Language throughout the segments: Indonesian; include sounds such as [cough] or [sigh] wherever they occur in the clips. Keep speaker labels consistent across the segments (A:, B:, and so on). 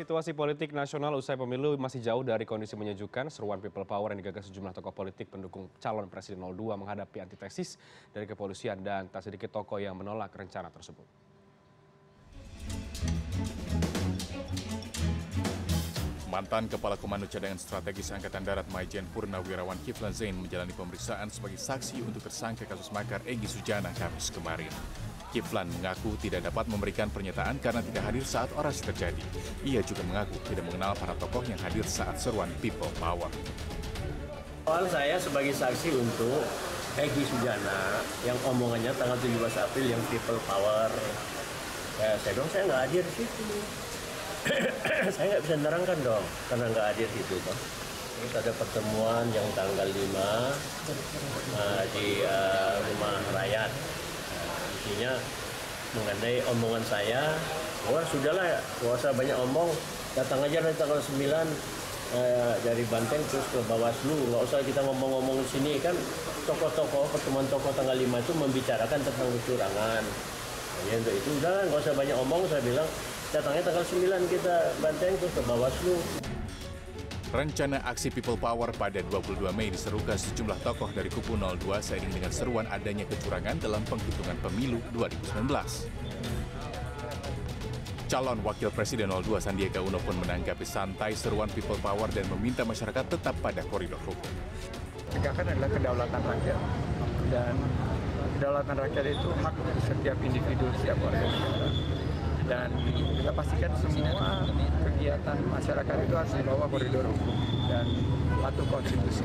A: situasi politik nasional usai pemilu masih jauh dari kondisi menyejukkan. Seruan People Power yang digagas sejumlah tokoh politik pendukung calon Presiden 02 menghadapi antitesis dari kepolisian dan tak sedikit tokoh yang menolak
B: rencana tersebut. Mantan Kepala Komando Cadangan Strategis Angkatan Darat Majen Purnawirawan Kiflan Zain menjalani pemeriksaan sebagai saksi untuk tersangka kasus makar Egi Sujana Kamis kemarin. Kiflan mengaku tidak dapat memberikan pernyataan karena tidak hadir saat orasi terjadi. Ia juga mengaku tidak mengenal para tokoh yang hadir saat seruan People Power.
C: Soal saya sebagai saksi untuk Egi Sujana yang omongannya tanggal 17 April yang People Power. Ya, saya dong saya nggak hadir di [coughs] saya nggak bisa nerangkan dong karena nggak hadir itu bang terus ada pertemuan yang tanggal 5 uh, eh, di uh, rumah rakyat uh, isinya mengenai omongan saya wah sudahlah nggak usah banyak omong datang aja nanti tanggal 9 uh, eh, dari Banteng terus ke Bawaslu nggak usah kita ngomong-ngomong sini kan tokoh-tokoh pertemuan tokoh tanggal 5 itu membicarakan tentang kecurangan Ya untuk itu udah nggak usah banyak omong saya bilang datangnya tanggal 9 kita banteng
B: terus ke Bawaslu. Rencana aksi People Power pada 22 Mei diserukan sejumlah tokoh dari kubu 02 seiring dengan seruan adanya kecurangan dalam penghitungan pemilu 2019. Calon Wakil Presiden 02 Sandiaga Uno pun menanggapi santai seruan People Power dan meminta masyarakat tetap pada koridor hukum. Tegakan adalah kedaulatan rakyat dan kedaulatan rakyat itu hak setiap individu, setiap warga negara dan kita pastikan semua kegiatan masyarakat itu harus dibawa koridor hukum dan patuh konstitusi.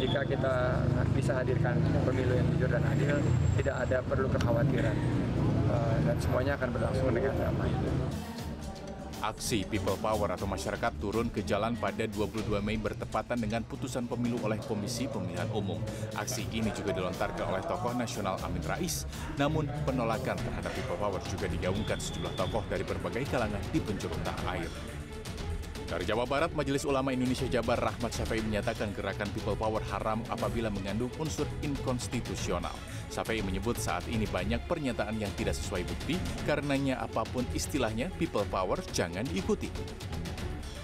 B: Jika kita bisa hadirkan pemilu yang jujur dan adil, tidak ada perlu kekhawatiran eh, dan semuanya akan berlangsung dengan damai. Aksi People Power atau masyarakat turun ke jalan pada 22 Mei bertepatan dengan putusan pemilu oleh Komisi Pemilihan Umum. Aksi ini juga dilontarkan oleh tokoh nasional Amin Rais. Namun penolakan terhadap People Power juga digaungkan sejumlah tokoh dari berbagai kalangan di penjuru tanah air. Dari Jawa Barat, Majelis Ulama Indonesia Jabar Rahmat Syafi'i menyatakan gerakan People Power haram apabila mengandung unsur inkonstitusional. Syafi'i menyebut saat ini banyak pernyataan yang tidak sesuai bukti, karenanya apapun istilahnya People Power jangan diikuti.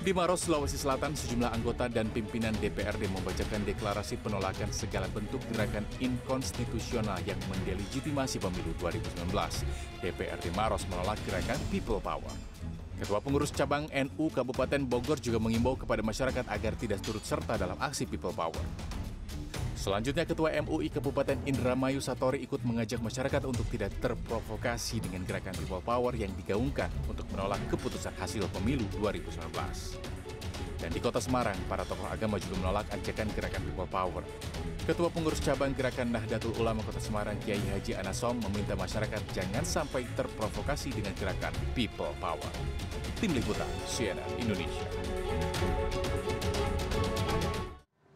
B: Di Maros, Sulawesi Selatan, sejumlah anggota dan pimpinan DPRD membacakan deklarasi penolakan segala bentuk gerakan inkonstitusional yang mendelegitimasi pemilu 2019. DPRD Maros menolak gerakan People Power. Ketua Pengurus Cabang NU Kabupaten Bogor juga mengimbau kepada masyarakat agar tidak turut serta dalam aksi People Power. Selanjutnya Ketua MUI Kabupaten Indramayu Satori ikut mengajak masyarakat untuk tidak terprovokasi dengan gerakan People Power yang digaungkan untuk menolak keputusan hasil pemilu 2019. Dan di kota Semarang, para tokoh agama juga menolak ajakan gerakan People Power. Ketua pengurus cabang gerakan Nahdlatul Ulama Kota Semarang, Kiai Haji Anasom, meminta masyarakat jangan sampai terprovokasi dengan gerakan People Power. Tim Liputan, CNN Indonesia.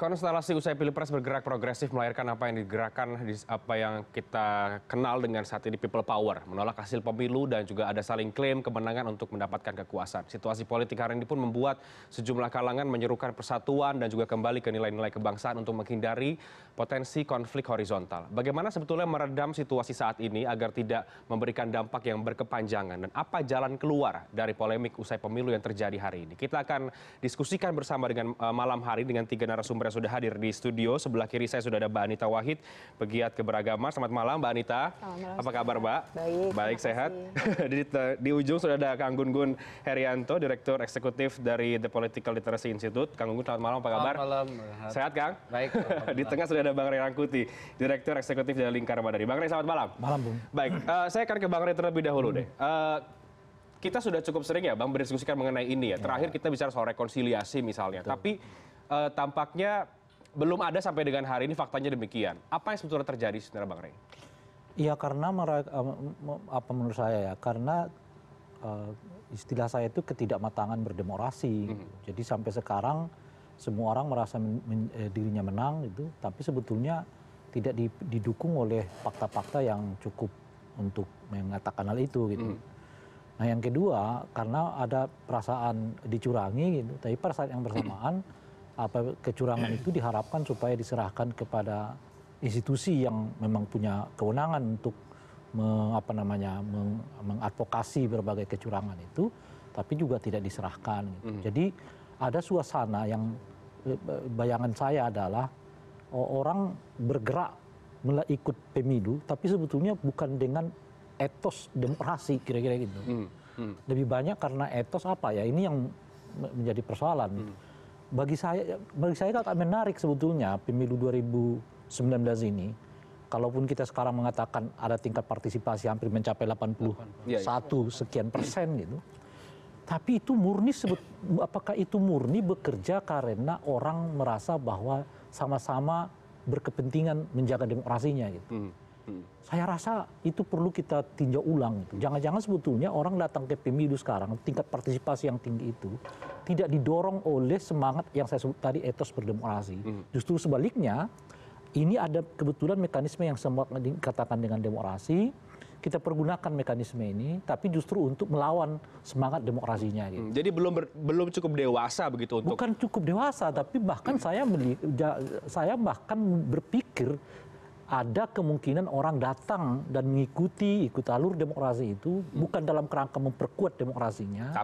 A: Konstelasi usai pilpres bergerak progresif melahirkan apa yang digerakkan, apa yang kita kenal dengan saat ini people power, menolak hasil pemilu dan juga ada saling klaim kemenangan untuk mendapatkan kekuasaan. Situasi politik hari ini pun membuat sejumlah kalangan menyerukan persatuan dan juga kembali ke nilai-nilai kebangsaan untuk menghindari potensi konflik horizontal. Bagaimana sebetulnya meredam situasi saat ini agar tidak memberikan dampak yang berkepanjangan dan apa jalan keluar dari polemik usai pemilu yang terjadi hari ini? Kita akan diskusikan bersama dengan uh, malam hari dengan tiga narasumber sudah hadir di studio. Sebelah kiri saya sudah ada Mbak Anita Wahid, pegiat keberagaman. Selamat malam Mbak Anita. Selamat malam. Apa kabar Mbak?
D: Baik. Baik,
A: sehat? [laughs] di, di ujung sudah ada Kang Gun Gun Herianto, Direktur Eksekutif dari The Political Literacy Institute. Kang Gun, Gun, selamat malam. Apa kabar? Selamat malam. Sehat Kang? Baik. [laughs] di tengah sudah ada Bang Ray Rangkuti, Direktur Eksekutif dari Lingkar Madani. Bang Ray, selamat malam. Malam, Bung. Baik, uh, saya akan ke Bang Ray terlebih dahulu deh. Uh, kita sudah cukup sering ya Bang berdiskusikan mengenai ini ya. Terakhir ya. kita bicara soal rekonsiliasi misalnya. Tapi Eh, tampaknya belum ada sampai dengan hari ini faktanya demikian. Apa yang sebetulnya terjadi sebenarnya Bang Rey?
E: Iya, karena eh, apa menurut saya ya karena uh, istilah saya itu ketidakmatangan berdemokrasi. Mm -hmm. Jadi sampai sekarang semua orang merasa men, men, dirinya menang gitu, tapi sebetulnya tidak didukung oleh fakta-fakta yang cukup untuk mengatakan hal itu gitu. Mm. Nah yang kedua karena ada perasaan dicurangi gitu, tapi pada saat yang bersamaan apa kecurangan hmm. itu diharapkan supaya diserahkan kepada institusi yang memang punya kewenangan untuk apa namanya mengadvokasi berbagai kecurangan itu tapi juga tidak diserahkan gitu. hmm. jadi ada suasana yang eh, bayangan saya adalah orang bergerak ikut pemilu tapi sebetulnya bukan dengan etos demokrasi kira-kira gitu hmm. lebih banyak karena etos apa ya ini yang menjadi persoalan bagi saya bagi saya agak menarik sebetulnya pemilu 2019 ini kalaupun kita sekarang mengatakan ada tingkat partisipasi hampir mencapai delapan iya, iya. satu sekian persen gitu tapi itu murni sebut apakah itu murni bekerja karena orang merasa bahwa sama-sama berkepentingan menjaga demokrasinya gitu hmm saya rasa itu perlu kita tinjau ulang jangan jangan sebetulnya orang datang ke pemilu sekarang tingkat partisipasi yang tinggi itu tidak didorong oleh semangat yang saya sebut tadi etos berdemokrasi hmm. justru sebaliknya ini ada kebetulan mekanisme yang dikatakan dengan demokrasi kita pergunakan mekanisme ini tapi justru untuk melawan semangat demokrasinya gitu. Hmm, jadi belum ber, belum cukup dewasa begitu untuk Bukan cukup dewasa tapi bahkan hmm. saya saya bahkan berpikir ada kemungkinan orang datang dan mengikuti ikut alur demokrasi itu hmm. bukan dalam kerangka memperkuat demokrasinya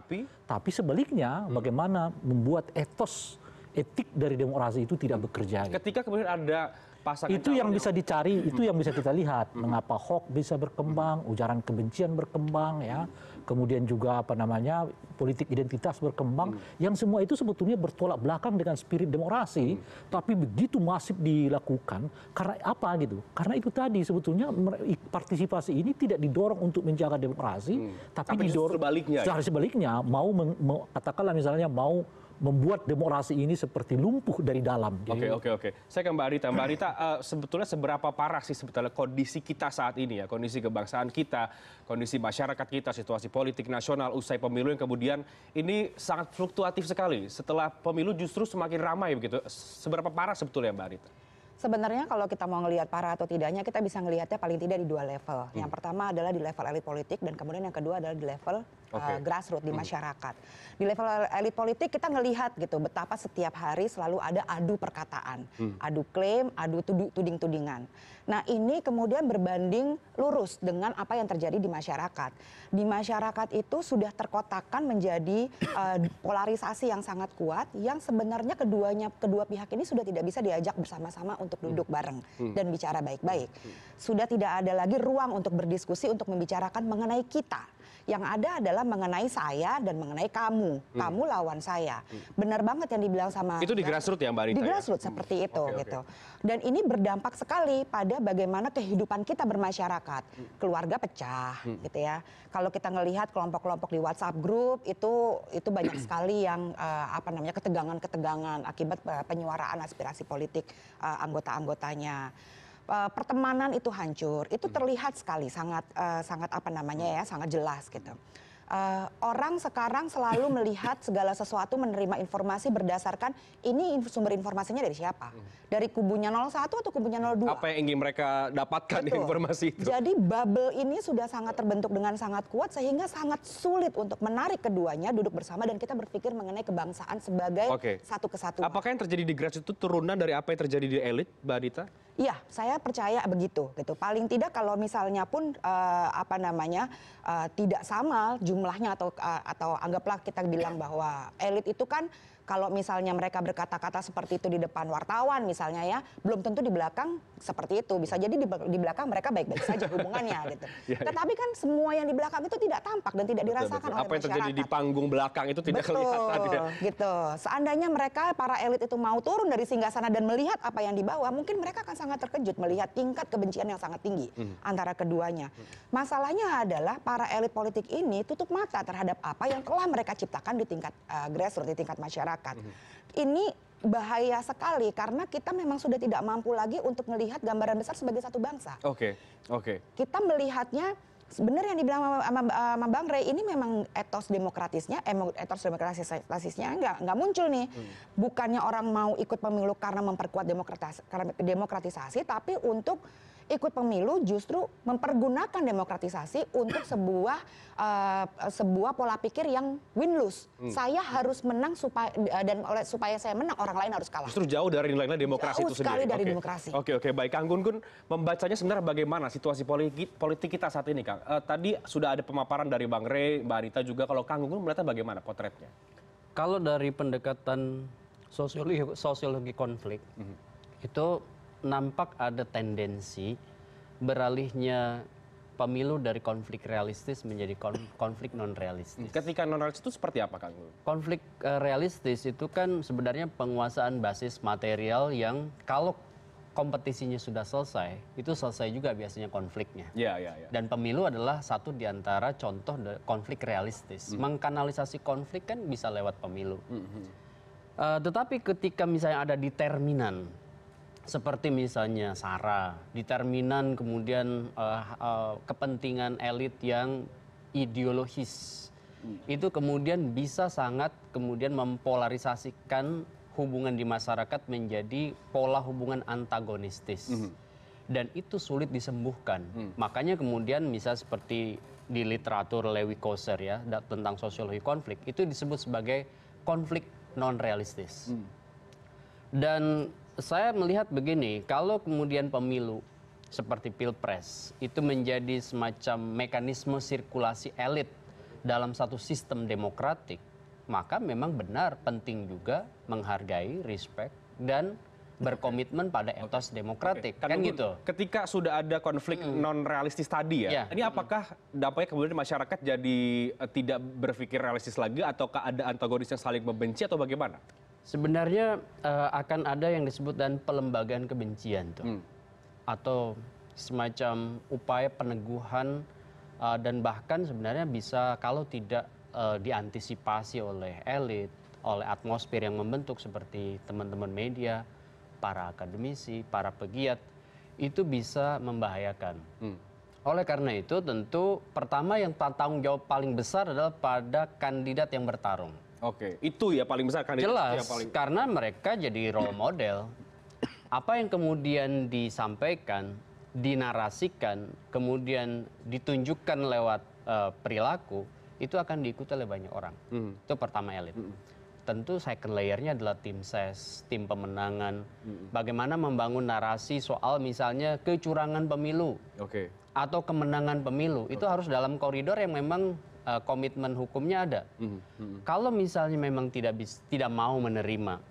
E: tapi sebaliknya hmm. bagaimana membuat etos etik dari demokrasi itu tidak hmm. bekerja
A: ketika kemudian ada pasangan itu yang bisa
E: dicari itu yang bisa kita lihat mengapa hoax bisa berkembang ujaran kebencian berkembang ya kemudian juga apa namanya politik identitas berkembang hmm. yang semua itu sebetulnya bertolak belakang dengan spirit demokrasi hmm. tapi begitu masif dilakukan karena apa gitu karena itu tadi sebetulnya partisipasi ini tidak didorong untuk menjaga demokrasi hmm. tapi didorong sebaliknya ya? sebaliknya mau katakanlah misalnya mau membuat demokrasi ini seperti lumpuh dari dalam. Oke oke
A: oke. Saya ke Mbak Rita. Mbak Rita, uh, eh, sebetulnya seberapa parah sih sebetulnya kondisi kita saat ini ya, kondisi kebangsaan kita, kondisi masyarakat kita, situasi politik nasional usai pemilu yang kemudian ini sangat fluktuatif sekali. Setelah pemilu justru semakin ramai begitu. Seberapa parah sebetulnya Mbak Rita?
D: Sebenarnya kalau kita mau ngelihat parah atau tidaknya kita bisa ngelihatnya paling tidak di dua level. Yang hmm. pertama adalah di level elit politik dan kemudian yang kedua adalah di level Eh, okay. uh, grassroots di hmm. masyarakat. Hmm. Di level elit politik kita ngelihat gitu betapa setiap hari selalu ada adu perkataan, hmm. adu klaim, adu tuding-tudingan. Nah, ini kemudian berbanding lurus dengan apa yang terjadi di masyarakat. Di masyarakat itu sudah terkotakkan menjadi uh, polarisasi yang sangat kuat yang sebenarnya keduanya kedua pihak ini sudah tidak bisa diajak bersama-sama untuk duduk hmm. bareng hmm. dan bicara baik-baik. Hmm. Sudah tidak ada lagi ruang untuk berdiskusi untuk membicarakan mengenai kita yang ada adalah mengenai saya dan mengenai kamu. Hmm. Kamu lawan saya. Hmm. Benar banget yang dibilang sama Itu di grassroots ya Mbak Rita? Ya? Di grassroots ya? seperti itu okay, gitu. Dan ini berdampak sekali pada bagaimana kehidupan kita bermasyarakat. Hmm. Keluarga pecah hmm. gitu ya. Kalau kita ngelihat kelompok-kelompok di WhatsApp group itu itu banyak [clears throat] sekali yang uh, apa namanya ketegangan-ketegangan akibat eh, penyuaraan aspirasi politik uh, anggota-anggotanya. Eh, pertemanan itu hancur, itu hmm. terlihat sekali sangat uh, sangat apa namanya ya, sangat jelas gitu uh, orang sekarang selalu melihat segala sesuatu menerima informasi berdasarkan ini sumber informasinya dari siapa? Hmm. Dari kubunya 01 atau kubunya 02? Apa
A: yang ingin mereka dapatkan Betul. informasi itu?
D: Jadi bubble ini sudah sangat terbentuk dengan sangat kuat sehingga sangat sulit untuk menarik keduanya duduk bersama dan kita berpikir mengenai kebangsaan sebagai okay. satu kesatuan.
A: Apakah yang terjadi di grassroots itu turunan dari apa yang terjadi di elit, Mbak Adita?
D: Iya, saya percaya begitu gitu. Paling tidak kalau misalnya pun uh, apa namanya uh, tidak sama jumlah jumlahnya atau anggaplah kita bilang bahwa elit itu kan kalau misalnya mereka berkata kata seperti itu di depan wartawan misalnya ya belum tentu di belakang seperti itu bisa jadi di, di belakang mereka baik-baik saja hubungannya [laughs] gitu ya, tetapi kan semua yang di belakang itu tidak tampak dan tidak dirasakan betul, betul. oleh apa yang masyarakat. terjadi
A: di panggung belakang itu tidak betul, kelihatan ya.
D: gitu seandainya mereka para elit itu mau turun dari singgah sana dan melihat apa yang di bawah, mungkin mereka akan sangat terkejut melihat tingkat kebencian yang sangat tinggi hmm. antara keduanya hmm. masalahnya adalah para elit politik ini tutup mata terhadap apa yang telah mereka ciptakan di tingkat uh, grassroots di tingkat masyarakat masyarakat. Ini bahaya sekali karena kita memang sudah tidak mampu lagi untuk melihat gambaran besar sebagai satu bangsa.
A: Oke, okay. oke. Okay.
D: Kita melihatnya sebenarnya yang dibilang sama, sama, sama Bang Rey ini memang etos demokratisnya, etos demokratisnya nggak nggak muncul nih. Hmm. Bukannya orang mau ikut pemilu karena memperkuat demokratis, demokratisasi, tapi untuk ikut pemilu justru mempergunakan demokratisasi untuk sebuah uh, sebuah pola pikir yang win lose. Hmm. Saya harus menang supaya eh, dan oleh supaya saya menang orang lain harus kalah. Justru
A: jauh dari nilai-nilai demokrasi jauh itu sendiri. dari okay. demokrasi. Oke oke baik Kang Gun Gun membacanya sebenarnya bagaimana situasi politik kita saat ini Kang. Uh, tadi sudah ada pemaparan dari Bang Rey, Mbak Rita juga kalau Kang Gun Gun melihatnya bagaimana potretnya?
C: Kalau dari pendekatan sosiologi sosiologi konflik -hmm. itu nampak ada tendensi beralihnya pemilu dari konflik realistis menjadi konflik non realistis. Ketika non realistis itu seperti apa kang? Konflik eh, realistis itu kan sebenarnya penguasaan basis material yang kalau kompetisinya sudah selesai, itu selesai juga biasanya konfliknya. Ya, ya, ya. Dan pemilu adalah satu di antara contoh konflik realistis. Hmm. Mengkanalisasi konflik kan bisa lewat pemilu. Hmm. Uh, tetapi ketika misalnya ada determinan seperti misalnya sara determinan kemudian uh, uh, kepentingan elit yang ideologis hmm. itu kemudian bisa sangat kemudian mempolarisasikan hubungan di masyarakat menjadi pola hubungan antagonistis -hmm. dan itu sulit disembuhkan mm. makanya kemudian bisa seperti di literatur Lewi Koser ya tentang sosiologi konflik itu disebut sebagai konflik non realistis mm. dan saya melihat begini, kalau kemudian pemilu seperti pilpres itu menjadi semacam mekanisme sirkulasi elit dalam satu sistem demokratik, maka memang benar penting juga menghargai, respect, dan berkomitmen pada etos okay. demokratik okay. kan, kan gitu.
A: Ketika sudah ada konflik mm. non realistis tadi ya, yeah.
C: ini apakah
A: dampaknya kemudian masyarakat jadi eh, tidak berpikir realistis lagi ataukah ada antagonis yang saling
C: membenci atau bagaimana? sebenarnya eh, akan ada yang disebut dan pelembagaan kebencian tuh hmm. atau semacam upaya peneguhan eh, dan bahkan sebenarnya bisa kalau tidak eh, diantisipasi oleh elit oleh atmosfer yang membentuk seperti teman-teman media para akademisi para pegiat itu bisa membahayakan hmm. oleh karena itu tentu pertama yang tanggung jawab paling besar adalah pada kandidat yang bertarung Oke, itu ya paling besar kan? Jelas, yang paling... karena mereka jadi role model. Apa yang kemudian disampaikan, dinarasikan, kemudian ditunjukkan lewat uh, perilaku, itu akan diikuti oleh banyak orang. Mm. Itu pertama elit. Mm. Tentu second layernya adalah tim ses, tim pemenangan. Mm. Bagaimana membangun narasi soal misalnya kecurangan pemilu. Oke. Okay atau kemenangan pemilu itu harus dalam koridor yang memang Eh, komitmen hukumnya ada. Hmm, hmm. Kalau misalnya memang tidak tidak mau menerima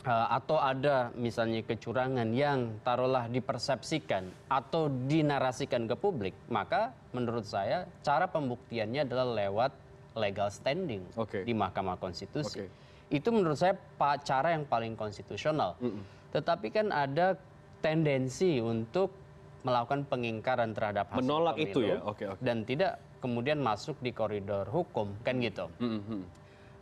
C: eh, atau ada misalnya kecurangan yang taruhlah dipersepsikan atau dinarasikan ke publik, maka menurut saya cara pembuktiannya adalah lewat legal standing okay. di Mahkamah Konstitusi. Okay. Itu menurut saya cara yang paling konstitusional. Mm -hmm. Tetapi kan ada tendensi untuk melakukan pengingkaran terhadap hasil menolak pemilu itu ya okay, okay. dan tidak kemudian masuk di koridor hukum kan gitu hmm, hmm, hmm.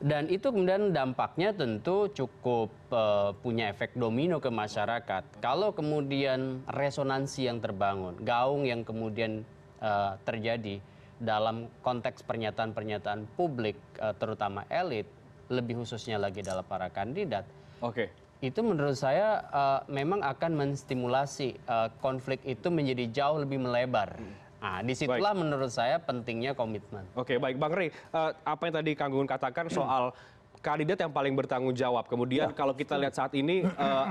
C: dan itu kemudian dampaknya tentu cukup uh, punya efek domino ke masyarakat. Kalau kemudian resonansi yang terbangun, gaung yang kemudian uh, terjadi dalam konteks pernyataan-pernyataan publik, uh, terutama elit, lebih khususnya lagi dalam para kandidat. Oke. Okay. Itu menurut saya uh, memang akan menstimulasi uh, konflik itu menjadi jauh lebih melebar. Hmm nah disitulah menurut saya pentingnya komitmen oke baik bang rey eh, apa yang tadi kang gunggun katakan soal [clears throat] kandidat
A: yang paling bertanggung jawab kemudian ya. kalau kita lihat saat ini eh,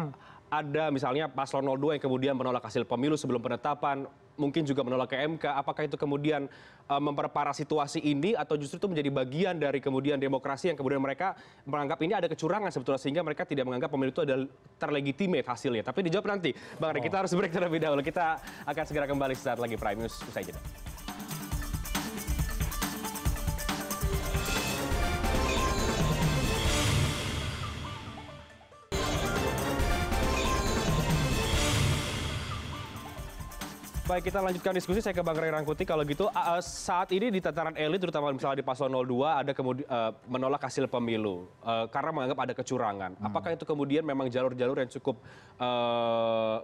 A: ada misalnya paslon 02 yang kemudian menolak hasil pemilu sebelum penetapan, mungkin juga menolak ke MK, apakah itu kemudian uh, memperparah situasi ini atau justru itu menjadi bagian dari kemudian demokrasi yang kemudian mereka menganggap ini ada kecurangan sebetulnya sehingga mereka tidak menganggap pemilu itu ada terlegitimate hasilnya. Tapi dijawab nanti. Bang Rey, oh. kita harus break terlebih dahulu. Kita akan segera kembali saat lagi Prime News usai jeda. baik kita lanjutkan diskusi saya ke bang ray rangkuti kalau gitu saat ini di tataran elit terutama misalnya di paslon 02 ada e, menolak hasil pemilu e, karena menganggap ada kecurangan hmm. apakah itu kemudian memang jalur-jalur yang cukup e,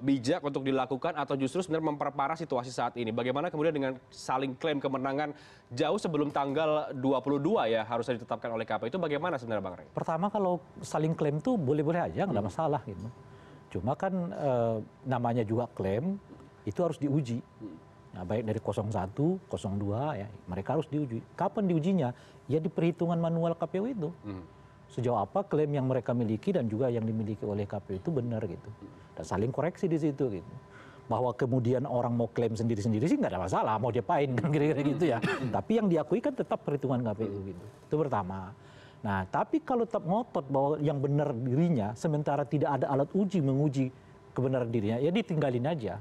A: bijak untuk dilakukan atau justru sebenarnya memperparah situasi saat ini bagaimana kemudian dengan saling klaim kemenangan jauh sebelum tanggal 22 ya harusnya ditetapkan oleh KPU itu bagaimana sebenarnya bang ray
E: pertama kalau saling klaim itu boleh-boleh aja nggak hmm. masalah gitu cuma kan namanya juga klaim itu harus diuji nah, baik dari satu dua ya mereka harus diuji kapan diujinya ya di perhitungan manual kpu itu hmm. sejauh apa klaim yang mereka miliki dan juga yang dimiliki oleh kpu itu benar gitu dan saling koreksi di situ gitu bahwa kemudian orang mau klaim sendiri sendiri sih nggak ada masalah mau diapain kan kira-kira gitu ya hmm. tapi yang diakui kan tetap perhitungan kpu hmm. gitu itu pertama nah tapi kalau tetap ngotot bahwa yang benar dirinya sementara tidak ada alat uji menguji kebenaran dirinya ya ditinggalin aja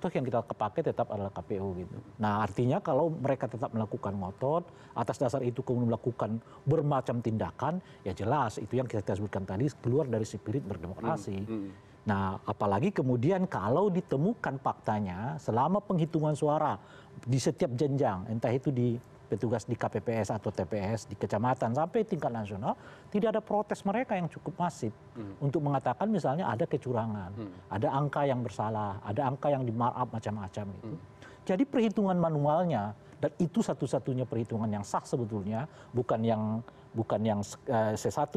E: toh yang kita pakai tetap adalah kpu gitu nah artinya kalau mereka tetap melakukan ngotot atas dasar itu kemudian melakukan bermacam tindakan ya jelas itu yang kita sebutkan tadi keluar dari spirit berdemokrasi hmm, hmm. nah apalagi kemudian kalau ditemukan faktanya selama penghitungan suara di setiap jenjang entah itu di petugas di kpps atau tps di kecamatan sampai tingkat nasional tidak ada protes mereka yang cukup masif hmm. untuk mengatakan misalnya ada kecurangan hmm. ada angka yang bersalah ada angka yang di markup macam macam itu. Hmm. jadi perhitungan manualnya dan itu satu satunya perhitungan yang sah sebetulnya bukan yang bukan yang eh, C1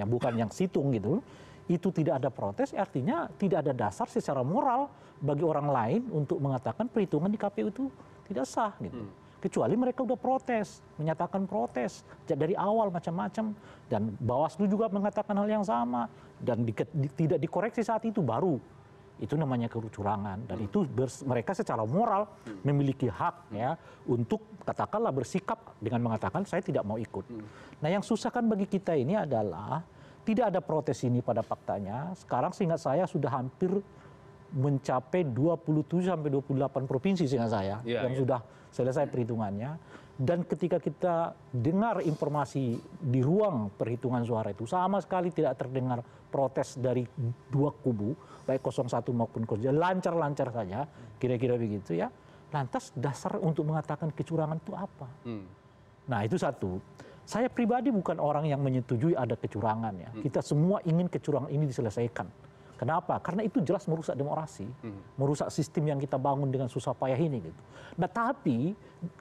E: yang bukan yang situng gitu itu tidak ada protes artinya tidak ada dasar secara moral bagi orang lain untuk mengatakan perhitungan di KPU itu tidak sah gitu kecuali mereka udah protes menyatakan protes dari awal macam macam dan bawaslu juga mengatakan hal yang sama dan tidak dikoreksi saat itu baru itu namanya kecurangan dan itu mereka secara moral memiliki hak ya untuk katakanlah bersikap dengan mengatakan saya tidak mau ikut. Nah yang susah kan bagi kita ini adalah tidak ada protes ini pada faktanya. Sekarang seingat saya sudah hampir mencapai 27 sampai 28 provinsi sehingga saya iya, yang iya. sudah selesai perhitungannya dan ketika kita dengar informasi di ruang perhitungan suara itu sama sekali tidak terdengar protes dari dua kubu baik 01 maupun lancar lancar saja kira kira begitu ya lantas dasar untuk mengatakan kecurangan itu apa hmm. nah itu satu saya pribadi bukan orang yang menyetujui ada kecurangan ya hmm. kita semua ingin kecurangan ini diselesaikan kenapa karena itu jelas merusak demokrasi hmm. merusak sistem yang kita bangun dengan susah payah ini gitu nah tapi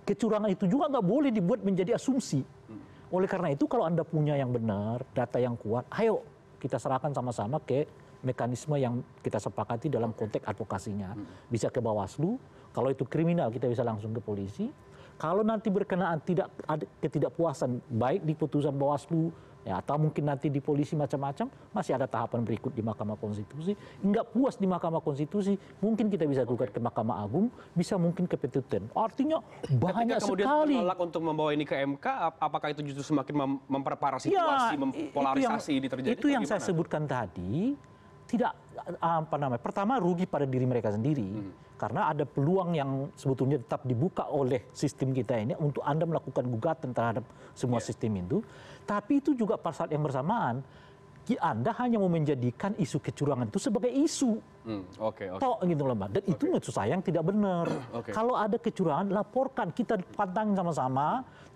E: kecurangan itu juga nggak boleh dibuat menjadi asumsi hmm. oleh karena itu kalau anda punya yang benar data yang kuat ayo kita serahkan sama-sama ke mekanisme yang kita sepakati dalam konteks advokasinya hmm. bisa ke bawaslu kalau itu kriminal kita bisa langsung ke polisi kalau nanti berkenaan tidak ada ketidakpuasan baik di putusan bawaslu Ya, atau mungkin nanti di polisi macam macam masih ada tahapan berikut di mahkamah konstitusi nggak puas di mahkamah konstitusi mungkin kita bisa gugat ke mahkamah agung bisa mungkin ke PT petuten artinya banyak kemudian sekali menolak
A: untuk membawa ini ke MK apakah itu justru semakin memperparah ya, situasi ya, mempolarisasi itu yang, ini terjadi itu yang saya
E: sebutkan tadi tidak apa namanya pertama rugi pada diri mereka sendiri hmm karena ada peluang yang sebetulnya tetap dibuka oleh sistem kita ini untuk anda melakukan gugatan terhadap semua ya. sistem itu tapi itu juga pasal yang bersamaan anda hanya mau menjadikan isu kecurangan itu sebagai isu
A: Hmm, tok
E: gitu loh mbak dan itu menurut saya yang tidak benar [clears throat] kalau ada kecurangan laporkan kita pantang sama sama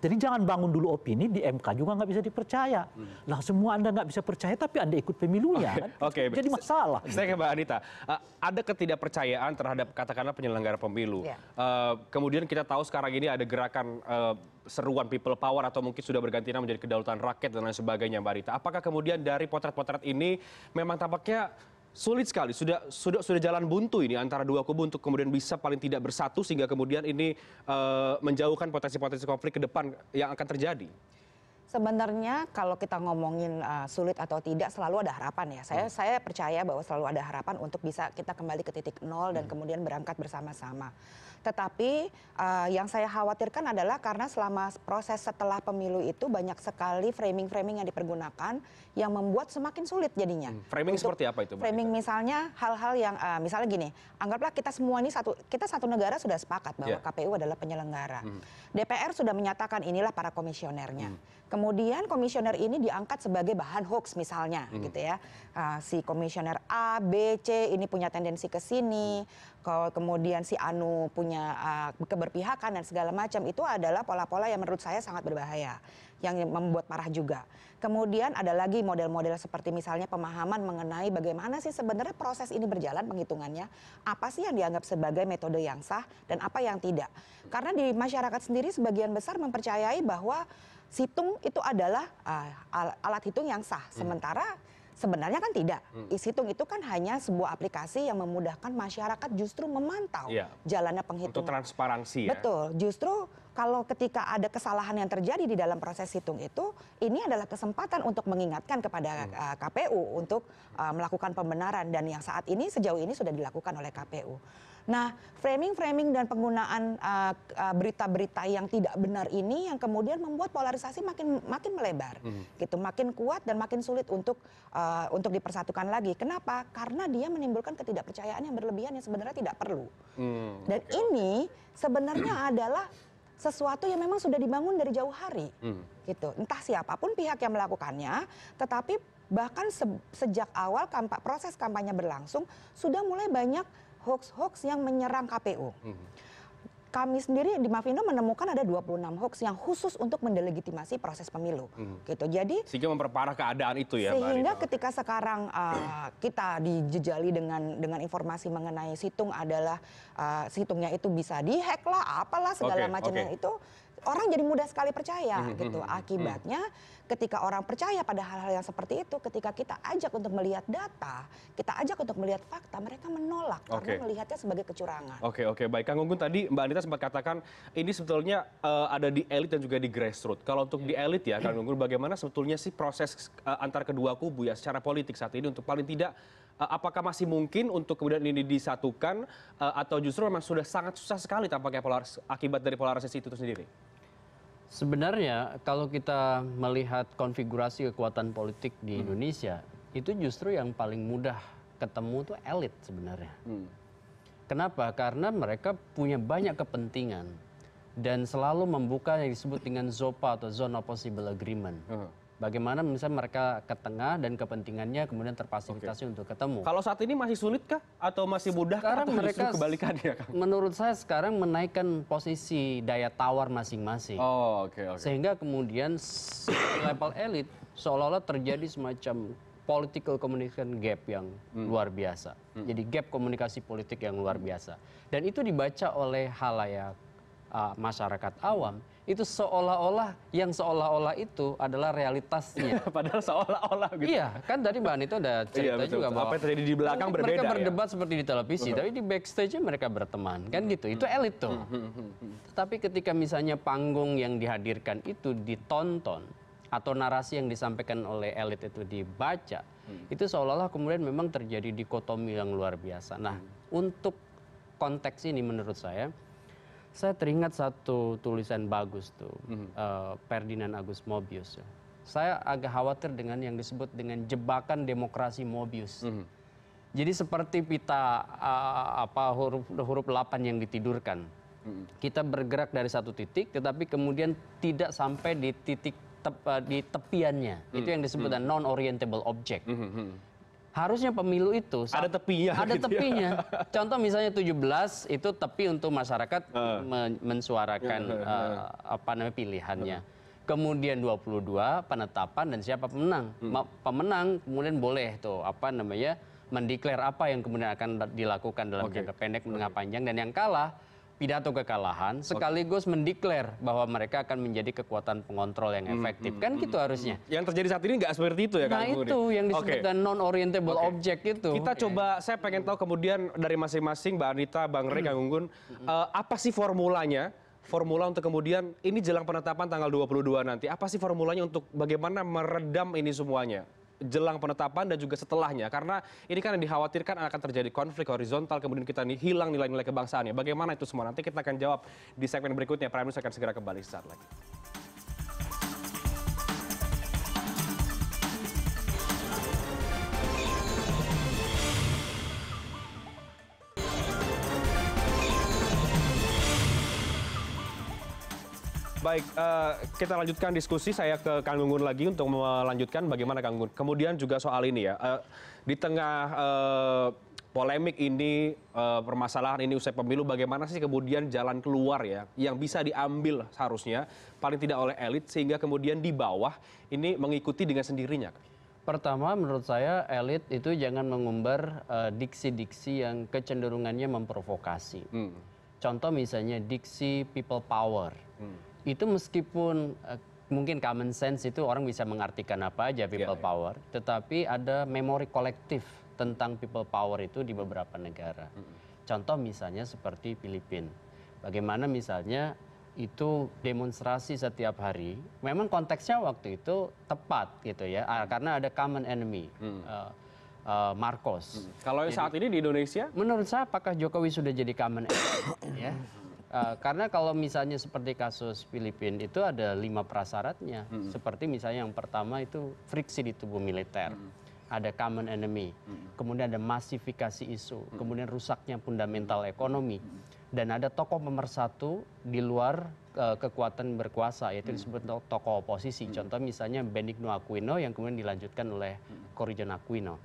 E: jadi jangan bangun dulu opini di mk juga nggak bisa dipercaya hmm. lah semua anda nggak bisa percaya tapi anda ikut pemilunya kan [laughs] jadi masalah saya gitu. ke
A: mbak Anita ada ketidakpercayaan terhadap katakanlah penyelenggara pemilu iya. eh, kemudian kita tahu sekarang ini ada gerakan eh, seruan people power atau mungkin sudah berganti nama menjadi kedaulatan rakyat dan lain sebagainya Mbak Anita. Apakah kemudian dari potret-potret ini memang tampaknya sulit sekali sudah sudah sudah jalan buntu ini antara dua kubu untuk kemudian bisa paling tidak bersatu sehingga kemudian ini eh, menjauhkan potensi potensi konflik ke depan yang akan terjadi
D: Sebenarnya kalau kita ngomongin uh, sulit atau tidak selalu ada harapan ya. Saya hmm. saya percaya bahwa selalu ada harapan untuk bisa kita kembali ke titik nol dan hmm. kemudian berangkat bersama-sama. Tetapi uh, yang saya khawatirkan adalah karena selama proses setelah pemilu itu banyak sekali framing-framing yang dipergunakan yang membuat semakin sulit jadinya. Hmm.
A: Framing untuk seperti apa itu? Mbak Framing
D: misalnya hal-hal yang uh, misalnya gini, anggaplah kita semua ini satu kita satu negara sudah sepakat bahwa yeah. KPU adalah penyelenggara. Hmm. DPR sudah menyatakan inilah para komisionernya. Hmm Kemudian komisioner ini diangkat sebagai bahan hoax misalnya, hmm. gitu ya. Uh, si komisioner A, B, C ini punya tendensi ke sini, Kalau kemudian si Anu punya uh, keberpihakan dan segala macam itu adalah pola-pola yang menurut saya sangat berbahaya, yang membuat marah juga. Kemudian ada lagi model-model seperti misalnya pemahaman mengenai bagaimana sih sebenarnya proses ini berjalan penghitungannya, apa sih yang dianggap sebagai metode yang sah dan apa yang tidak. Karena di masyarakat sendiri sebagian besar mempercayai bahwa situng itu adalah uh, alat hitung yang sah. Hmm. Sementara Sebenarnya kan tidak. Hmm. Isitung itu kan hanya sebuah aplikasi yang memudahkan masyarakat justru memantau ya. jalannya penghitungan. Untuk
A: transparansi ya. Betul.
D: Justru kalau ketika ada kesalahan yang terjadi di dalam proses hitung itu, ini adalah kesempatan untuk mengingatkan kepada uh, hmm. eh, KPU untuk uh, melakukan pembenaran dan yang saat ini sejauh ini sudah dilakukan oleh KPU. Nah, framing-framing dan penggunaan eh, berita-berita uh, uh, yang tidak benar ini yang kemudian membuat polarisasi makin makin melebar, mm. gitu, makin kuat dan makin sulit untuk uh, untuk dipersatukan lagi. Kenapa? Karena dia menimbulkan ketidakpercayaan yang berlebihan yang sebenarnya tidak perlu. Mm, dan ini sebenarnya adalah sesuatu yang memang sudah dibangun dari jauh hari. Hmm. Gitu. Entah siapapun pihak yang melakukannya, tetapi bahkan se sejak awal kamp proses kampanye berlangsung sudah mulai banyak hoax-hoax yang menyerang KPU. Hmm kami sendiri di Mavindo menemukan ada 26 hoax yang khusus untuk mendelegitimasi proses pemilu. Hmm. Gitu. Jadi
A: sehingga memperparah keadaan itu ya. Sehingga
D: ketika sekarang uh, kita dijejali dengan dengan informasi mengenai situng adalah uh, situngnya itu bisa dihack lah, apalah segala okay, macamnya okay. itu orang jadi mudah sekali percaya hmm, hmm, hmm, gitu. Akibatnya ketika orang percaya pada hal-hal yang seperti itu, ketika kita ajak untuk melihat data, kita ajak untuk melihat fakta, mereka menolak okay. karena melihatnya sebagai kecurangan.
A: Oke, okay, oke, okay. baik. Kang Unggun tadi Mbak Anita sempat katakan ini sebetulnya uh, ada di elit dan juga di grassroots. Kalau untuk di elit ya Kang Unggun, bagaimana sebetulnya sih proses uh, antar kedua kubu ya secara politik saat ini untuk paling tidak eh, apakah masih mungkin untuk kemudian ini disatukan atau justru memang sudah sangat susah sekali tampaknya polaris, akibat dari polarisasi itu sendiri?
C: sebenarnya kalau kita melihat konfigurasi kekuatan politik di hmm. indonesia itu justru yang paling mudah ketemu itu elit sebenarnya hmm. kenapa karena mereka punya banyak kepentingan dan selalu membuka yang disebut dengan zopa atau zone of possible agreement bagaimana misalnya mereka ke tengah dan kepentingannya kemudian terfasilitasi okay. untuk ketemu. Kalau saat ini masih sulit kah atau masih mudah sekarang mereka kebalikannya? Kang? Menurut saya sekarang menaikkan posisi daya tawar masing-masing. Oh, okay, okay. Sehingga kemudian level elit seolah-olah terjadi semacam political communication gap yang hmm. luar biasa. Hmm. Jadi gap komunikasi politik yang luar hmm. biasa. Dan itu dibaca oleh halayak uh, masyarakat awam. Hmm itu seolah-olah yang seolah-olah itu adalah realitasnya. [laughs] Padahal seolah-olah gitu. Iya, kan tadi Mbak Anita ada iya, cerita iya, betul, juga betul. bahwa apa terjadi di belakang mereka Mereka ya? berdebat ya? seperti di televisi, tapi di backstage mereka berteman, kan gitu. Itu hmm. elit tuh. Hmm, hmm, Tetapi ketika misalnya panggung yang dihadirkan itu ditonton atau narasi yang disampaikan oleh elit itu dibaca, itu seolah-olah kemudian memang terjadi dikotomi yang luar biasa. Nah, untuk konteks ini menurut saya saya teringat satu tulisan bagus tuh mhm. eh, Ferdinand Agus Mobius ya. saya agak khawatir dengan yang disebut dengan jebakan demokrasi Mobius mhm. jadi seperti pita uh, apa huruf huruf 8 yang ditidurkan mhm. kita bergerak dari satu titik tetapi kemudian tidak sampai di titik tep, eh, di tepiannya hmm. itu yang disebut hmm. non orientable object hmm harusnya pemilu itu ada tepinya. Ada gitu ya. tepinya. Ya. Contoh misalnya 17 itu tepi untuk masyarakat uh. mensuarakan uh, uh, apa namanya pilihannya. Uh. Kemudian 22 penetapan dan siapa pemenang. Hmm. Pemenang kemudian boleh tuh apa namanya mendeklar apa yang kemudian akan dilakukan dalam okay. jangka pendek, menengah okay. panjang dan yang kalah pidato kekalahan sekaligus mendeklar bahwa mereka akan menjadi kekuatan pengontrol yang hmm, efektif hmm, kan hmm, gitu harusnya yang terjadi saat ini nggak seperti itu ya nah kan itu yang disebut okay. non
A: orientable okay. object itu kita okay. coba saya pengen tahu kemudian dari masing-masing mbak Anita bang Rey kang Gunggun eh, apa sih formulanya formula untuk kemudian ini jelang penetapan tanggal 22 nanti apa sih formulanya untuk bagaimana meredam ini semuanya jelang penetapan dan juga setelahnya karena ini kan yang dikhawatirkan akan terjadi konflik horizontal kemudian kita hilang nilai nilai kebangsaannya bagaimana itu semua nanti kita akan jawab di segmen berikutnya prime news akan segera kembali sesaat lagi Baik, uh, kita lanjutkan diskusi. Saya ke Kang Gunggun lagi untuk melanjutkan bagaimana Kang Gunggun. Kemudian juga soal ini ya, uh, di tengah uh, polemik ini, uh, permasalahan ini usai pemilu, bagaimana sih kemudian jalan keluar ya yang bisa diambil seharusnya, paling tidak oleh elit, sehingga kemudian di bawah ini mengikuti dengan sendirinya,
C: Pertama, menurut saya elit itu jangan mengumbar diksi-diksi uh, yang kecenderungannya memprovokasi. Hmm. Contoh misalnya diksi people power. Hmm itu meskipun eh, mungkin common sense itu orang bisa mengartikan apa aja ya, people ya. power tetapi ada memori kolektif tentang people power itu di beberapa negara contoh misalnya seperti filipina bagaimana misalnya itu demonstrasi setiap hari memang konteksnya waktu itu tepat gitu ya ah, karena ada common enemy hmm. uh, Marcos. Kalau yang saat ini di Indonesia? Menurut saya apakah Jokowi sudah jadi common enemy ya? [coughs] Eh, karena kalau misalnya seperti kasus filipina itu ada lima prasaratnya seperti misalnya yang pertama itu friksi di tubuh militer ada common enemy kemudian ada masifikasi isu kemudian rusaknya fundamental ekonomi dan ada tokoh pemersatu di luar eh, kekuatan berkuasa yaitu disebut tokoh oposisi contoh misalnya benigno aquino yang kemudian dilanjutkan oleh corrigan aquino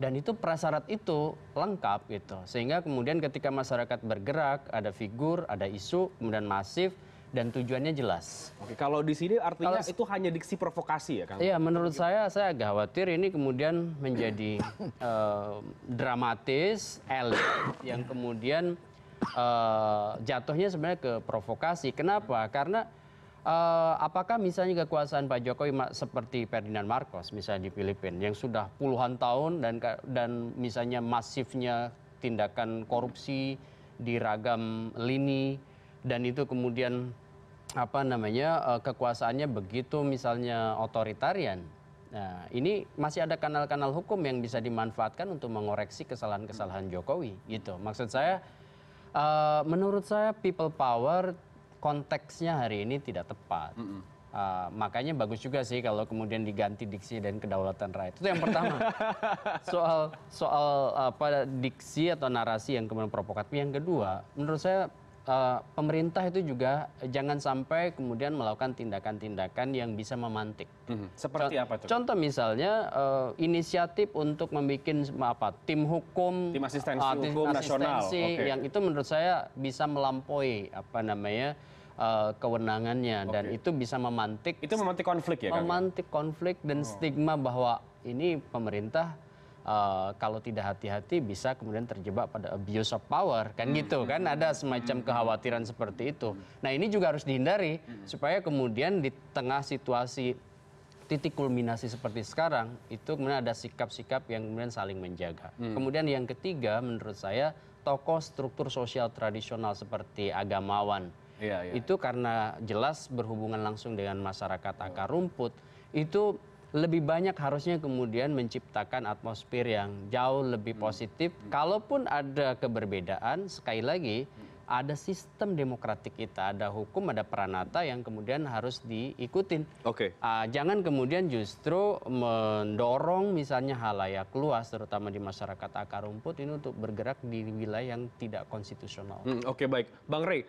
C: dan itu prasyarat itu lengkap gitu sehingga kemudian ketika masyarakat bergerak ada figur ada isu kemudian masif dan tujuannya jelas. Oke, kalau di sini artinya kalau, itu hanya diksi provokasi ya, Kang? Iya, menurut saya saya agak khawatir ini kemudian menjadi uh, [coughs] dramatis, elit yang kemudian uh, jatuhnya sebenarnya ke provokasi. Kenapa? Karena Eh, apakah misalnya kekuasaan Pak Jokowi seperti Ferdinand Marcos misalnya di Filipina yang sudah puluhan tahun dan dan misalnya masifnya tindakan korupsi di ragam lini dan itu kemudian apa namanya eh, kekuasaannya begitu misalnya otoritarian. Nah, ini masih ada kanal-kanal hukum yang bisa dimanfaatkan untuk mengoreksi kesalahan-kesalahan Jokowi gitu. Maksud saya uh, menurut saya people power konteksnya hari ini tidak tepat. Mm -mm. Uh, makanya bagus juga sih kalau kemudian diganti diksi dan kedaulatan rakyat itu yang pertama [laughs] soal soal apa diksi atau narasi yang kemudian provokatif yang kedua menurut saya uh, pemerintah itu juga jangan sampai kemudian melakukan tindakan-tindakan yang bisa memantik mm hmm, seperti Con apa tuh contoh misalnya uh, inisiatif untuk membuat apa tim hukum tim asistensi uh, hukum asistensi nasional yang okay. yang itu menurut saya bisa melampaui apa namanya uh, kewenangannya okay. dan itu bisa memantik itu memantik konflik ya, ya memantik konflik dan oh. stigma bahwa ini pemerintah uh, kalau tidak hati-hati bisa kemudian terjebak pada abuse of power kan hmm. gitu kan ada semacam hmm. kekhawatiran seperti itu nah ini juga harus dihindari hmm. supaya kemudian di tengah situasi titik kulminasi seperti sekarang itu kemudian ada sikap-sikap yang kemudian saling menjaga. Hmm. Kemudian yang ketiga menurut saya tokoh struktur sosial tradisional seperti agamawan Iya, iya. itu karena jelas berhubungan langsung dengan masyarakat akar rumput itu lebih banyak harusnya kemudian menciptakan atmosfer yang jauh lebih hmm. positif hmm. kalaupun ada keberbedaan sekali lagi ada sistem demokratik kita ada hukum ada peranata yang kemudian harus diikutin oke ah, jangan kemudian justru mendorong misalnya halayak luas terutama di masyarakat akar rumput ini untuk bergerak di wilayah yang tidak konstitusional
A: hmm, oke baik bang rey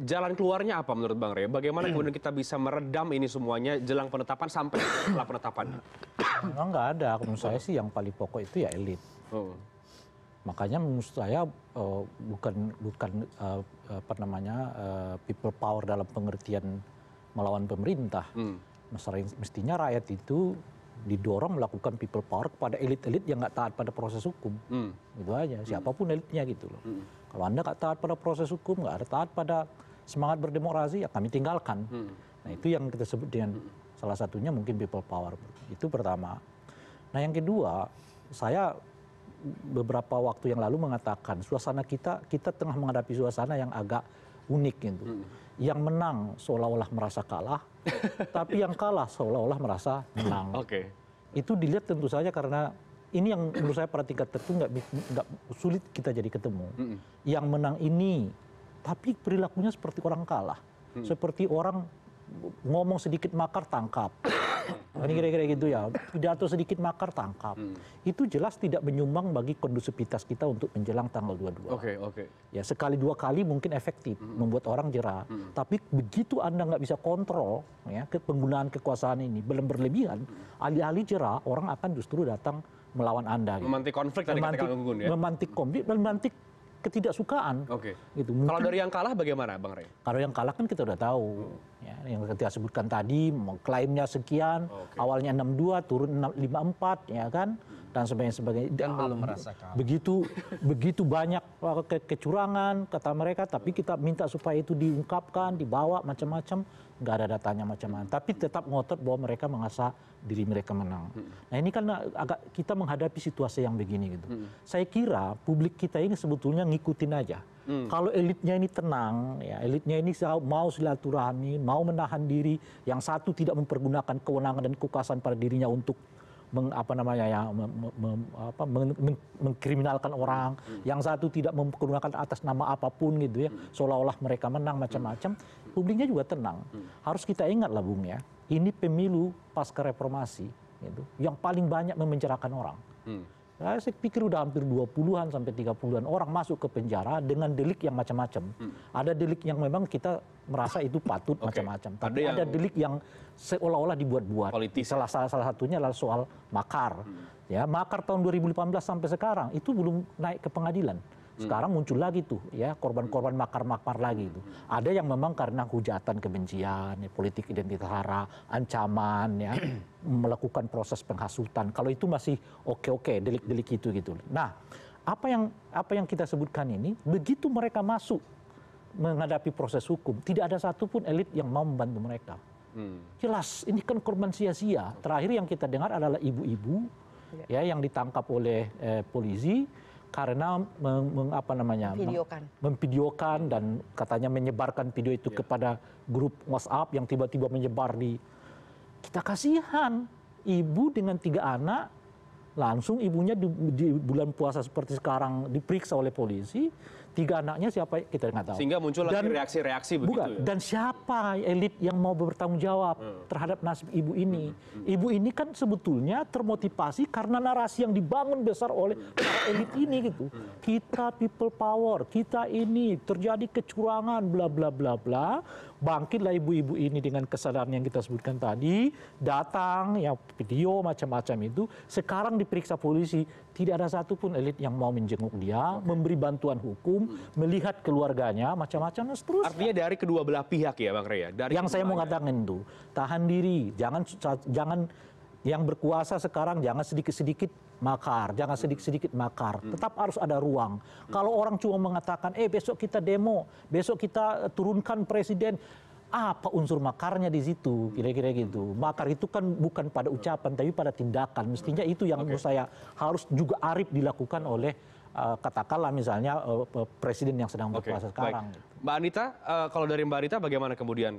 C: jalan keluarnya apa menurut Bang
A: Rey? Bagaimana hmm. kemudian kita bisa meredam ini semuanya jelang penetapan sampai setelah penetapan?
E: Memang nggak ada. Menurut saya sih yang paling pokok itu ya elit. Hmm. Makanya menurut saya uh, bukan bukan uh, apa namanya uh, people power dalam pengertian melawan pemerintah. Hmm. Nah, mestinya rakyat itu didorong melakukan people power kepada elit-elit yang nggak taat pada proses hukum, hmm. Itu aja. Hmm. Siapapun hmm. elitnya gitu loh. Hmm. Kalau anda nggak taat pada proses hukum, nggak ada taat pada semangat berdemokrasi ya kami tinggalkan hmm. nah itu yang kita sebut dengan hmm. salah satunya mungkin people power itu pertama nah yang kedua saya beberapa waktu yang lalu mengatakan suasana kita kita tengah menghadapi suasana yang agak unik gitu hmm. yang menang seolah-olah merasa kalah [laughs] tapi yang kalah seolah-olah merasa menang oke itu dilihat tentu saja karena ini yang menurut saya pada tingkat tertentu nggak sulit kita jadi ketemu yang menang ini tapi perilakunya seperti orang kalah hmm. seperti orang ngomong sedikit makar tangkap hmm. Ini kira kira gitu ya pidato sedikit makar tangkap hmm. itu jelas tidak menyumbang bagi kondusivitas kita untuk menjelang tanggal 22. Oke dua ya sekali dua kali mungkin efektif membuat orang jerah tapi begitu anda nggak bisa kontrol ya ke penggunaan kekuasaan ini belum berlebihan alih alih jerah orang akan justru datang melawan anda gitu. memantik konflik tadi memantik, kata ya memantik konflik memantik ketidaksukaan itu kalau dari yang
A: kalah bagaimana bang Rey?
E: kalau yang kalah kan kita udah tahu hmm. ya, yang kita sebutkan tadi klaimnya sekian awalnya enam dua turun lima empat ya kan dan sebagainya sebagainya begitu [laughs] begitu banyak eh, kecurangan kata mereka tapi kita minta supaya itu diungkapkan dibawa macam macam nggak ada datanya macam mana tapi tetap ngotot bahwa mereka merasa diri mereka menang hmm. nah ini kan agak kita menghadapi situasi yang begini gitu hmm. saya kira publik kita ini sebetulnya ngikutin aja hmm. kalau elitnya ini tenang ya elitnya ini mau silaturahmi mau menahan diri yang satu tidak mempergunakan kewenangan dan kekuasaan pada dirinya untuk namanya ya, mengkriminalkan orang hmm. yang satu tidak menggunakan atas nama apapun gitu ya hmm. seolah olah mereka menang macam macam publiknya juga tenang hmm. harus kita ingat lah bung ya ini pemilu pasca reformasi gitu, yang paling banyak memencerahkan orang Nah, saya pikir sudah hampir dua puluh an sampai tiga puluh an orang masuk ke penjara dengan delik yang macam macam ada delik yang memang kita merasa itu patut [laughs] macam macam tapi ada delik yang seolah olah dibuat buat salah salah salah satunya adalah soal makar hmm. ya makar tahun dua sampai sekarang itu belum naik ke pengadilan Hmm. sekarang muncul lagi tuh ya korban korban hmm. makar makar lagi itu ada yang memang karena hujatan kebencian ya, politik identitas hara ancaman ya [clears throat] melakukan proses penghasutan kalau itu masih oke oke delik delik itu gitu nah apa yang apa yang kita sebutkan ini begitu mereka masuk menghadapi proses hukum tidak ada satupun elit yang mau membantu mereka hmm. jelas ini kan korban sia-sia terakhir yang kita dengar adalah ibu-ibu ya, ya yang ditangkap oleh eh, polisi karena memvideokan dan katanya menyebarkan video itu ya. kepada grup whatsapp yang tiba tiba menyebar di kita kasihan ibu dengan tiga anak langsung ibunya di bulan puasa seperti sekarang diperiksa oleh polisi tiga anaknya siapa kita nggak tahu sehingga muncul dan, lagi reaksi-reaksi begitu bukan, ya? dan siapa elit yang mau bertanggung jawab hmm. terhadap nasib ibu ini hmm. Hmm. hmm. ibu ini kan sebetulnya termotivasi karena narasi yang dibangun besar oleh hmm. elit ini gitu hmm. kita people power kita ini terjadi kecurangan bla bla bla bla bangkitlah ibu-ibu ini dengan kesadaran yang kita sebutkan tadi datang ya video macam-macam itu sekarang diperiksa polisi tidak ada satupun elit yang mau menjenguk dia okay. memberi bantuan hukum hukum, melihat keluarganya, macam-macam dan seterusnya. Artinya dari kedua belah pihak ya Bang Rey ya? Dari yang saya mau katakan itu, tahan diri, jangan jangan yang berkuasa sekarang jangan sedikit-sedikit makar, jangan sedikit-sedikit makar. Hmm. Tetap harus ada ruang. Hmm. Kalau orang cuma mengatakan, eh besok kita demo, besok kita eh, turunkan presiden, apa unsur makarnya di situ hmm. kira-kira gitu makar itu kan bukan pada ucapan tapi pada tindakan mestinya itu yang okay. menurut saya harus juga arif dilakukan oleh Eh, katakanlah misalnya eh, eh, presiden yang sedang berkuasa sekarang.
A: Mbak Anita, kalau dari Mbak Anita bagaimana kemudian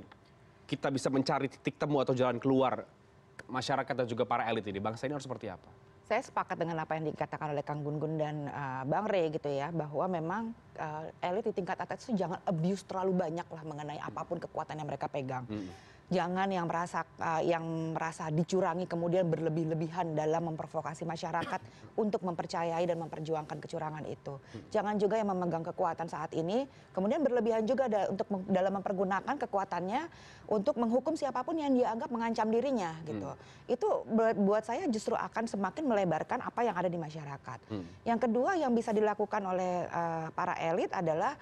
A: kita bisa mencari titik temu atau jalan keluar masyarakat dan juga para elit ini? Bangsa ini harus
D: seperti apa? Saya sepakat dengan apa yang dikatakan oleh Kang Gun Gun dan uh, Bang Rey gitu ya, bahwa memang uh, elit di tingkat atas itu jangan abuse terlalu banyak lah mengenai apapun kekuatan yang mereka pegang. Hmm jangan yang merasa eh, yang merasa dicurangi kemudian berlebih-lebihan dalam memprovokasi masyarakat untuk mempercayai dan memperjuangkan kecurangan itu. Jangan juga yang memegang kekuatan saat ini kemudian berlebihan juga da untuk dalam mempergunakan kekuatannya untuk menghukum siapapun yang dianggap mengancam dirinya gitu. Hmm. Itu buat saya justru akan semakin melebarkan apa yang ada di masyarakat. Hmm. Yang kedua yang bisa dilakukan oleh uh, para elit adalah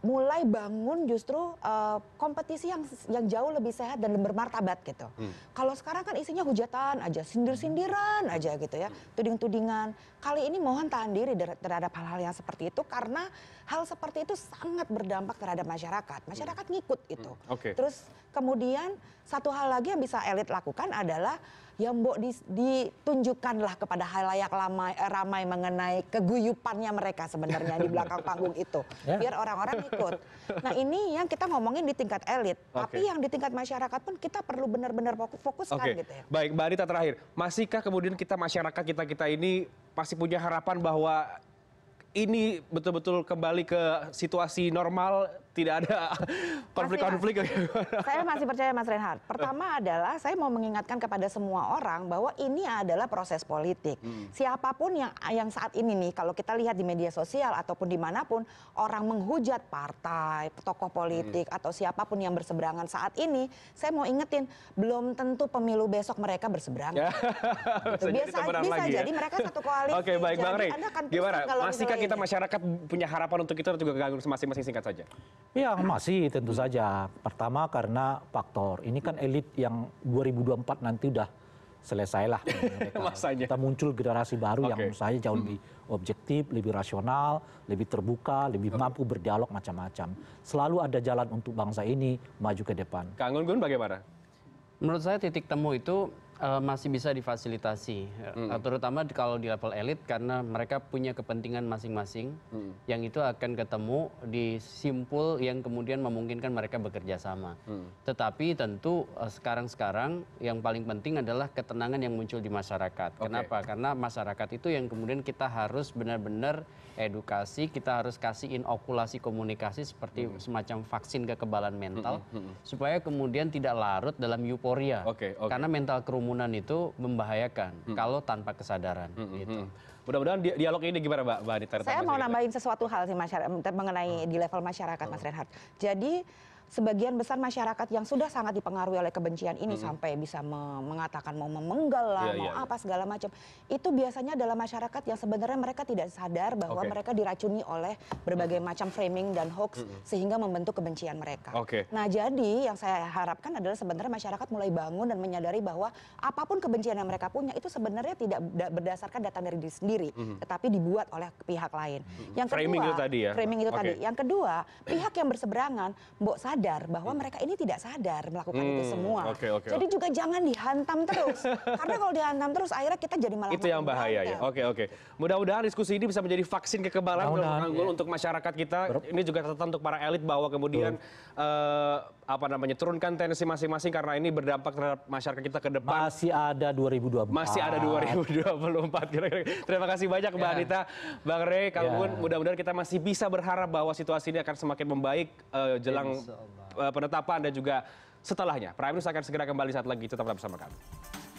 D: mulai bangun justru uh, kompetisi yang yang jauh lebih sehat dan lebih bermartabat gitu. Hmm. Kalau sekarang kan isinya hujatan aja, sindir-sindiran aja gitu ya, hmm. tuding-tudingan. Kali ini mohon tahan diri terhadap hal-hal yang seperti itu karena hal seperti itu sangat berdampak terhadap masyarakat. Masyarakat hmm. ngikut itu. Hmm, okay. Terus kemudian satu hal lagi yang bisa elit lakukan adalah yang mbok ditunjukkanlah kepada halayak ramai, eh, ramai mengenai keguyupannya mereka sebenarnya di [laughs] belakang panggung itu yeah. biar orang-orang ikut. Nah ini yang kita ngomongin di tingkat elit, okay. tapi yang di tingkat masyarakat pun kita perlu benar-benar fokuskan okay. gitu
A: ya. Baik, Mbak Anita terakhir, masihkah kemudian kita masyarakat kita kita ini masih punya harapan bahwa ini betul betul kembali ke situasi normal tidak ada konflik-konflik.
D: Saya masih percaya Mas Reinhardt. Eh. Pertama adalah saya mau mengingatkan kepada semua orang bahwa ini adalah proses politik. Hmm. Siapapun yang yang saat ini nih kalau kita lihat di media sosial ataupun dimanapun orang menghujat partai, tokoh politik hmm. atau siapapun yang berseberangan saat ini, saya mau ingetin belum tentu pemilu besok mereka berseberangan. Ya.
A: Gitu. [laughs] bisa Biasa, jadi bisa lagi, ya. jadi mereka satu koalisi. Oke, okay, baik Bang Rey. Gimana? Masihkah kita gitu. masyarakat punya harapan untuk itu atau juga masing-masing singkat saja?
E: ya masih tentu saja pertama karena faktor ini kan elit yang 2024 nanti udah selesailah [laughs] kita muncul generasi baru yang menurut saya jauh lebih objektif lebih rasional lebih terbuka lebih mampu berdialog macam macam selalu ada jalan untuk bangsa ini maju ke
C: depan kang gun bagaimana menurut saya titik temu itu Eh, masih bisa difasilitasi, eh, terutama kalau di level elit karena mereka punya kepentingan masing-masing, yang itu akan ketemu di simpul yang kemudian memungkinkan mereka bekerja sama. Mm. Tetapi tentu eh, sekarang-sekarang yang paling penting adalah ketenangan yang muncul di masyarakat. Okay. Kenapa? Karena masyarakat itu yang kemudian kita harus benar-benar edukasi, kita harus kasih inokulasi komunikasi seperti mm. semacam vaksin kekebalan mental, mm Hmm. supaya kemudian tidak larut dalam euforia, okay, okay. karena mental kerumunan kerumunan itu membahayakan hmm. kalau tanpa kesadaran. Hmm, hmm, gitu. Mudah-mudahan dialog ini gimana Mbak? Mbak Saya mau
D: nambahin sesuatu hal sih masyarakat mengenai di level masyarakat Mas Renhard. Jadi sebagian besar masyarakat yang sudah sangat dipengaruhi oleh kebencian ini hmm. sampai bisa me mengatakan mau memenggal lah, yeah, mau yeah, iya. apa yeah. segala macam. Itu biasanya adalah masyarakat yang sebenarnya mereka tidak sadar bahwa okay. mereka diracuni oleh berbagai hmm. macam framing dan hoax hmm. sehingga membentuk kebencian mereka. Okay. Nah, jadi yang saya harapkan adalah sebenarnya masyarakat mulai bangun dan menyadari bahwa apapun kebencian yang mereka punya itu sebenarnya tidak berdasarkan datang dari diri sendiri, hmm. tetapi dibuat oleh pihak lain. Hmm. Yang kedua, framing itu tadi ya. Framing itu okay. tadi. Yang kedua, pihak yang berseberangan, mbok sadar sadar bahwa iya. mereka ini tidak sadar melakukan hmm, itu semua. Okay, okay, jadi okay. juga jangan dihantam terus. [laughs] Karena kalau dihantam terus akhirnya kita jadi malah Itu yang
A: bahaya dihantam. ya. Oke, okay, oke. Okay. Mudah-mudahan diskusi ini bisa menjadi vaksin kekebalan Mudah ya. untuk masyarakat kita. Ini juga catatan untuk para elit bahwa kemudian hmm. uh, apa namanya turunkan tensi masing-masing karena ini berdampak terhadap masyarakat kita ke depan. Masih ada 2024. Masih ada 2024 kira-kira. Terima kasih banyak Mbak ya. Anita, Bang Rey, Kalau ya. Mudah-mudahan kita masih bisa berharap bahwa situasi ini akan semakin membaik uh, jelang uh, penetapan dan juga setelahnya. Prime News akan segera kembali saat lagi. Tetap bersama kami.